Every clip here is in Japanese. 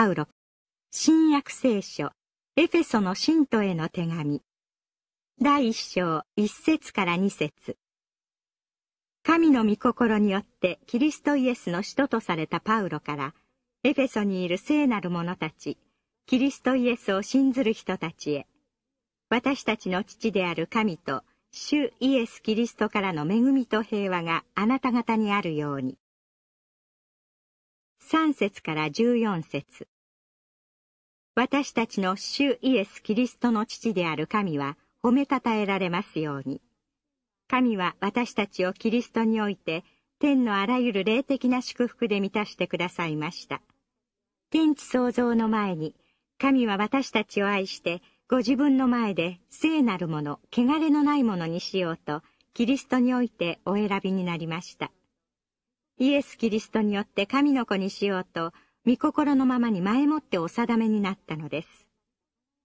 パウロ、新約聖書、エフェソの信徒への手紙。第一章一節から二節。神の御心によってキリストイエスの使徒とされたパウロから、エフェソにいる聖なる者たち、キリストイエスを信ずる人たちへ、私たちの父である神と、主イエス・キリストからの恵みと平和があなた方にあるように。3節から14節私たちの主イエス・キリストの父である神は褒めたたえられますように。神は私たちをキリストにおいて天のあらゆる霊的な祝福で満たしてくださいました。天地創造の前に神は私たちを愛してご自分の前で聖なるもの、汚れのないものにしようとキリストにおいてお選びになりました。イエス・キリストによって神の子にしようと、御心のままに前もってお定めになったのです。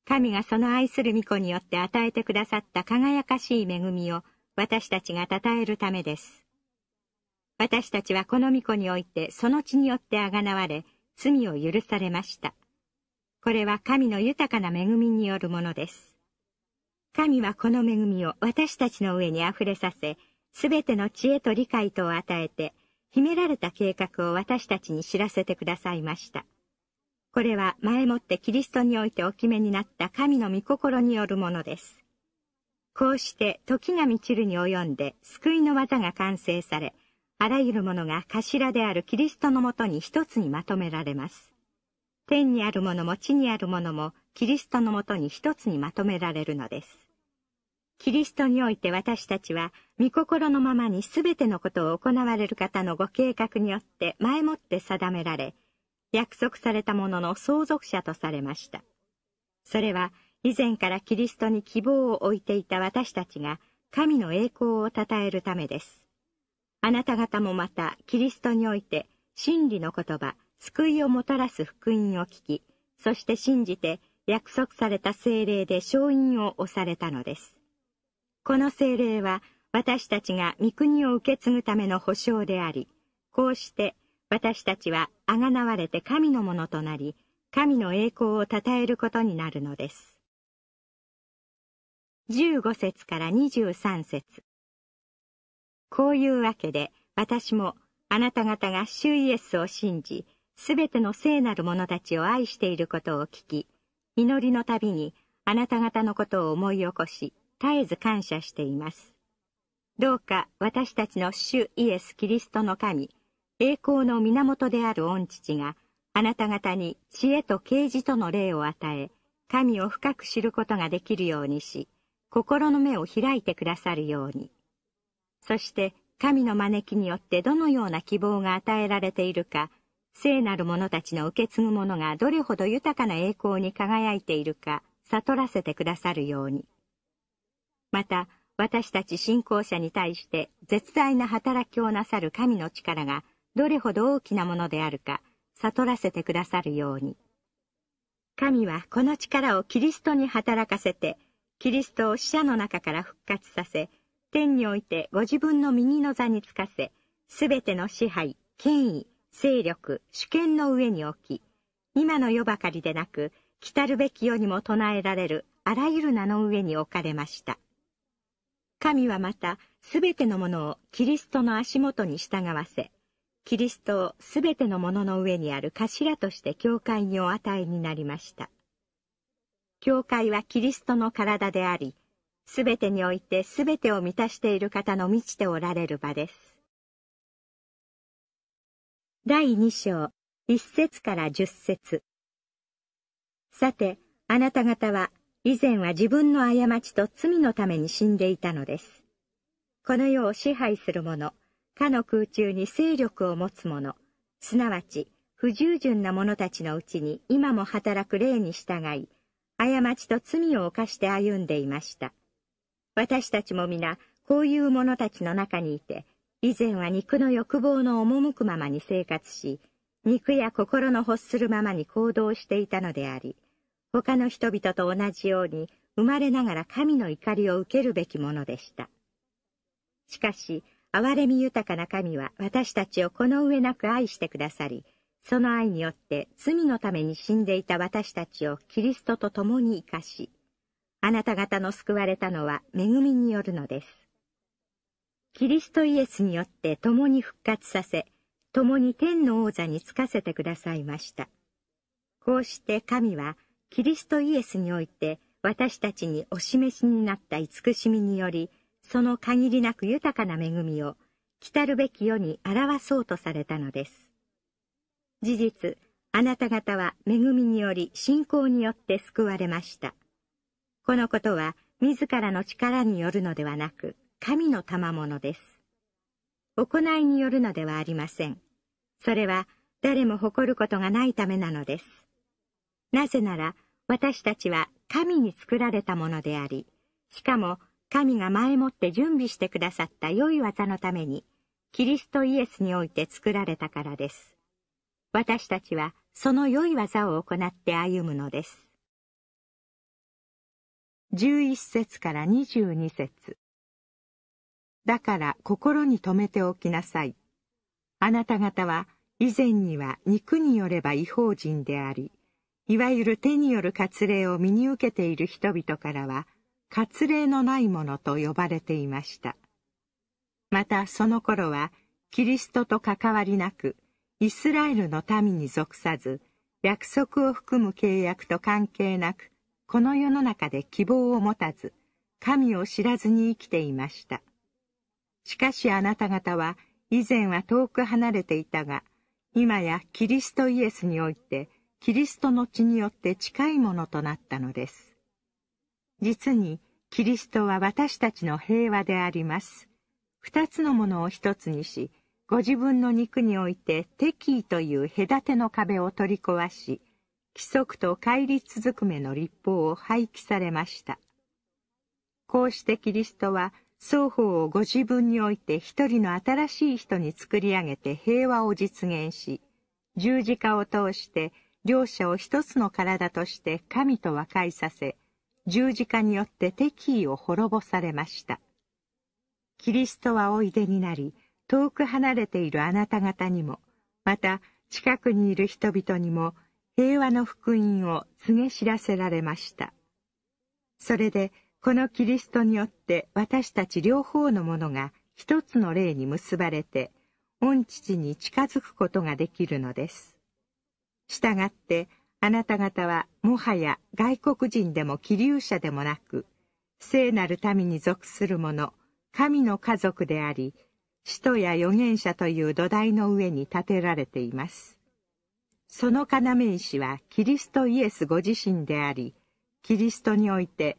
神がその愛する御子によって与えてくださった輝かしい恵みを私たちが称えるためです。私たちはこの御子においてその血によってあがなわれ、罪を許されました。これは神の豊かな恵みによるものです。神はこの恵みを私たちの上に溢れさせ、すべての知恵と理解とを与えて、秘められた計画を私たちに知らせてくださいました。これは前もってキリストにおいてお決めになった神の御心によるものです。こうして時が満ちるに及んで救いの技が完成され、あらゆるものが頭であるキリストのもとに一つにまとめられます。天にあるものも地にあるものもキリストのもとに一つにまとめられるのです。キリストにおいて私たちは、御心のままに全てのことを行われる方のご計画によって前もって定められ、約束されたものの相続者とされました。それは、以前からキリストに希望を置いていた私たちが、神の栄光を称えるためです。あなた方もまた、キリストにおいて、真理の言葉、救いをもたらす福音を聞き、そして信じて、約束された精霊で勝因を押されたのです。この精霊は私たちが御国を受け継ぐための保証であり、こうして私たちはあがなわれて神のものとなり、神の栄光を称えることになるのです。15節から23節こういうわけで私もあなた方が主イエスを信じ、すべての聖なる者たちを愛していることを聞き、祈りのたびにあなた方のことを思い起こし、絶えず感謝しています。どうか私たちの主イエス・キリストの神、栄光の源である御父が、あなた方に知恵と啓示との霊を与え、神を深く知ることができるようにし、心の目を開いてくださるように。そして、神の招きによってどのような希望が与えられているか、聖なる者たちの受け継ぐ者がどれほど豊かな栄光に輝いているか、悟らせてくださるように。また、私たち信仰者に対して絶大な働きをなさる神の力がどれほど大きなものであるか悟らせてくださるように。神はこの力をキリストに働かせて、キリストを死者の中から復活させ、天においてご自分の右の座につかせ、すべての支配、権威、勢力、主権の上に置き、今の世ばかりでなく、来るべき世にも唱えられるあらゆる名の上に置かれました。神はまた、すべてのものをキリストの足元に従わせ、キリストをすべてのものの上にある頭として教会にお与えになりました。教会はキリストの体であり、すべてにおいてすべてを満たしている方の満ちておられる場です。第2章、1節から10節さて、あなた方は以前は自分の過ちと罪のために死んでいたのです。この世を支配する者、かの空中に勢力を持つ者、すなわち不従順な者たちのうちに今も働く霊に従い、過ちと罪を犯して歩んでいました。私たちも皆、こういう者たちの中にいて、以前は肉の欲望の赴くままに生活し、肉や心の欲するままに行動していたのであり、他の人々と同じように生まれながら神の怒りを受けるべきものでした。しかし、憐れみ豊かな神は私たちをこの上なく愛してくださり、その愛によって罪のために死んでいた私たちをキリストと共に生かし、あなた方の救われたのは恵みによるのです。キリストイエスによって共に復活させ、共に天の王座につかせてくださいました。こうして神はキリストイエスにおいて私たちにお示しになった慈しみにより、その限りなく豊かな恵みを、来るべき世に表そうとされたのです。事実、あなた方は恵みにより信仰によって救われました。このことは、自らの力によるのではなく、神の賜物です。行いによるのではありません。それは、誰も誇ることがないためなのです。なぜなら、私たちは神に作られたものであり、しかも神が前もって準備してくださった良い技のために、キリストイエスにおいて作られたからです。私たちはその良い技を行って歩むのです。11節から22節だから心に留めておきなさい。あなた方は以前には肉によれば違法人であり、いわゆる手による割礼を身に受けている人々からは、割礼のないものと呼ばれていました。またその頃は、キリストと関わりなく、イスラエルの民に属さず、約束を含む契約と関係なく、この世の中で希望を持たず、神を知らずに生きていました。しかしあなた方は、以前は遠く離れていたが、今やキリストイエスにおいて、キリストの血によって近いものとなったのです。実に、キリストは私たちの平和であります。二つのものを一つにし、ご自分の肉において敵意という隔ての壁を取り壊し、規則と乖離続くめの立法を廃棄されました。こうしてキリストは、双方をご自分において一人の新しい人に作り上げて平和を実現し、十字架を通して両者を一つの体として神と和解させ、十字架によって敵意を滅ぼされました。キリストはおいでになり、遠く離れているあなた方にも、また近くにいる人々にも、平和の福音を告げ知らせられました。それで、このキリストによって私たち両方のものが一つの霊に結ばれて、御父に近づくことができるのです。したがってあなた方はもはや外国人でも気流者でもなく、聖なる民に属する者、神の家族であり、使徒や預言者という土台の上に建てられています。その要石はキリストイエスご自身であり、キリストにおいて、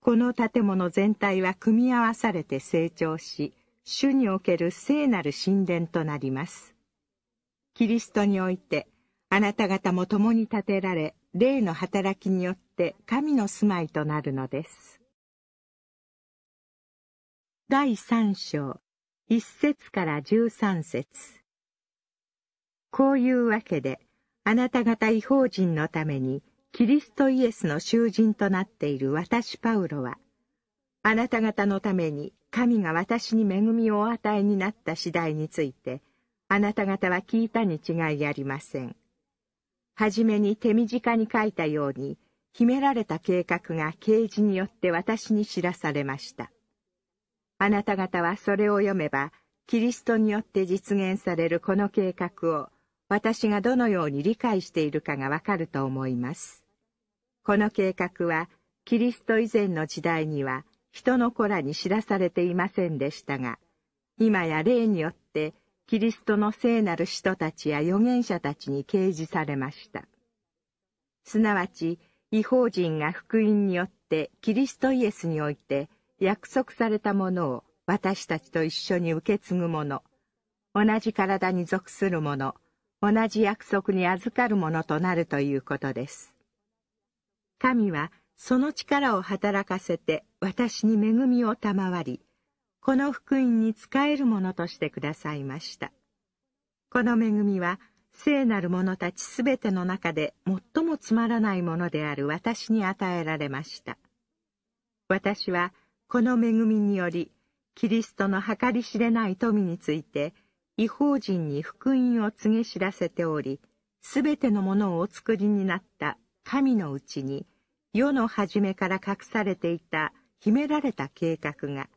この建物全体は組み合わされて成長し、主における聖なる神殿となります。キリストにおいて、あなた方も共に建てられ、霊の働きによって神の住まいとなるのです。第三章、一節から十三節。こういうわけで、あなた方違法人のために、キリストイエスの囚人となっている私パウロは、あなた方のために神が私に恵みをお与えになった次第について、あなた方は聞いたに違いありません。はじめに手短に書いたように、秘められた計画が啓示によって私に知らされました。あなた方はそれを読めば、キリストによって実現されるこの計画を、私がどのように理解しているかがわかると思います。この計画は、キリスト以前の時代には、人の子らに知らされていませんでしたが、今や霊によってキリストの聖なる使徒たちや預言者たちに掲示されました。すなわち、違法人が福音によってキリストイエスにおいて約束されたものを私たちと一緒に受け継ぐ者、同じ体に属する者、同じ約束に預かる者となるということです。神はその力を働かせて私に恵みを賜り、この福音に仕えるものとしてくださいました。この恵みは、聖なる者たちすべての中で最もつまらないものである私に与えられました。私は、この恵みにより、キリストの計り知れない富について、違法人に福音を告げ知らせており、すべてのものをお作りになった神のうちに、世の初めから隠されていた秘められた計画が、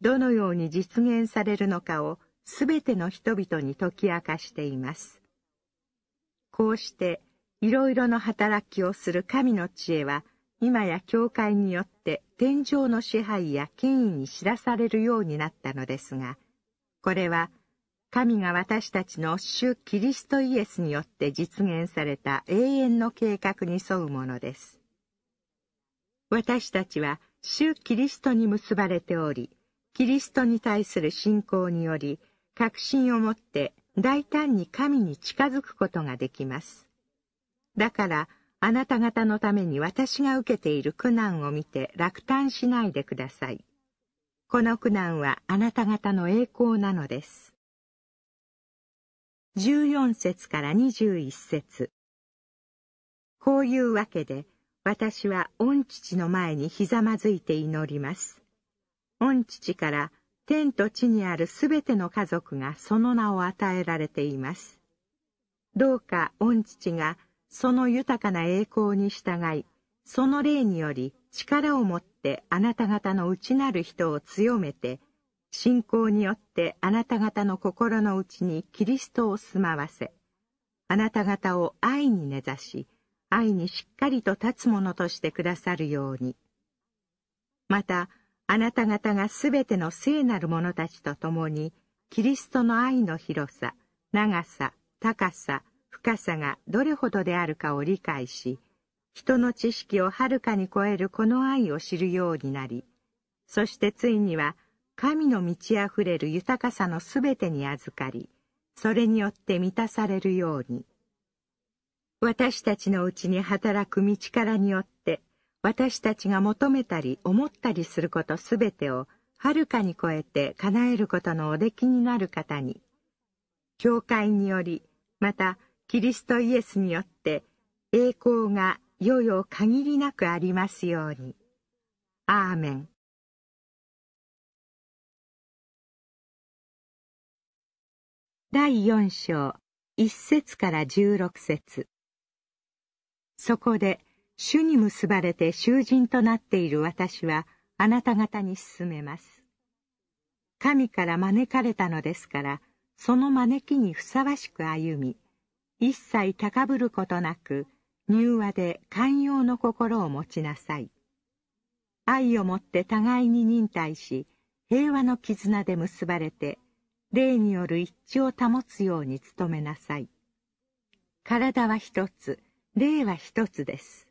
どのように実現されるのかをすべての人々に解き明かしています。こうして、いろいろの働きをする神の知恵は、今や教会によって天上の支配や権威に知らされるようになったのですが、これは神が私たちの主キリストイエスによって実現された永遠の計画に沿うものです。私たちは主キリストに結ばれており、キリストに対する信仰により、確信を持って大胆に神に近づくことができます。だから、あなた方のために私が受けている苦難を見て落胆しないでください。この苦難はあなた方の栄光なのです。14節から21節こういうわけで、私は御父の前にひざまずいて祈ります。御父から天と地にあるすべての家族がその名を与えられています。どうか御父がその豊かな栄光に従い、その霊により力を持ってあなた方の内なる人を強めて、信仰によってあなた方の心の内にキリストを住まわせ、あなた方を愛に根ざし、愛にしっかりと立つ者としてくださるように。また、あなた方がすべての聖なる者たちと共に、キリストの愛の広さ、長さ、高さ、深さがどれほどであるかを理解し、人の知識をはるかに超えるこの愛を知るようになり、そしてついには神の満ちあふれる豊かさのすべてに預かり、それによって満たされるように。私たちのうちに働く道からによっ私たちが求めたり思ったりすることすべてをはるかに超えて叶えることのおできになる方に、教会により、またキリストイエスによって栄光がよよ限りなくありますように。アーメン。第四章、一節から十六節。そこで、主に結ばれて囚人となっている私はあなた方に進めます。神から招かれたのですから、その招きにふさわしく歩み、一切高ぶることなく、柔和で寛容の心を持ちなさい。愛をもって互いに忍耐し、平和の絆で結ばれて、霊による一致を保つように努めなさい。体は一つ、霊は一つです。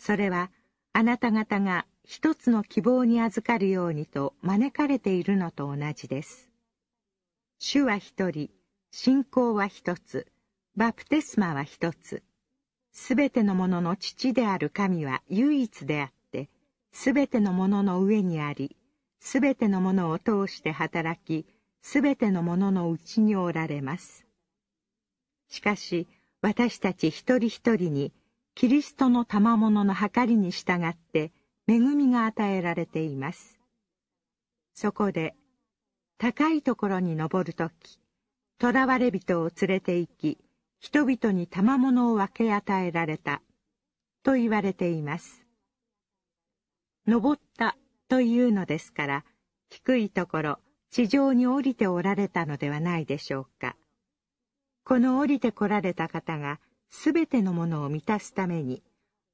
それはあなた方が一つの希望に預かるようにと招かれているのと同じです。主は一人、信仰は一つ、バプテスマは一つ。すべてのものの父である神は唯一であって、すべてのものの上にあり、すべてのものを通して働き、すべてのもののうちにおられます。しかし、私たち一人一人に、キリストの賜物の計りに従って恵みが与えられています。そこで、高いところに登る時囚われ人を連れて行き、人々に賜物を分け与えられた、と言われています。登ったというのですから、低いところ、地上に降りておられたのではないでしょうか。この降りてこられた方が、すべてのものを満たすために、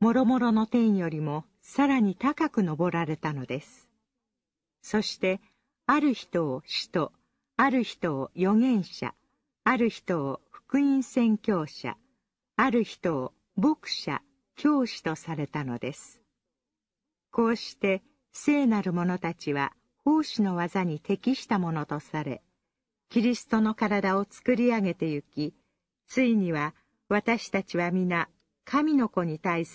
もろもろの天よりもさらに高く登られたのです。そして、ある人を使徒、ある人を預言者、ある人を福音宣教者、ある人を牧者、教師とされたのです。こうして、聖なる者たちは奉仕の技に適したものとされ、キリストの体を作り上げてゆき、ついには私たちは皆、神の子に対する。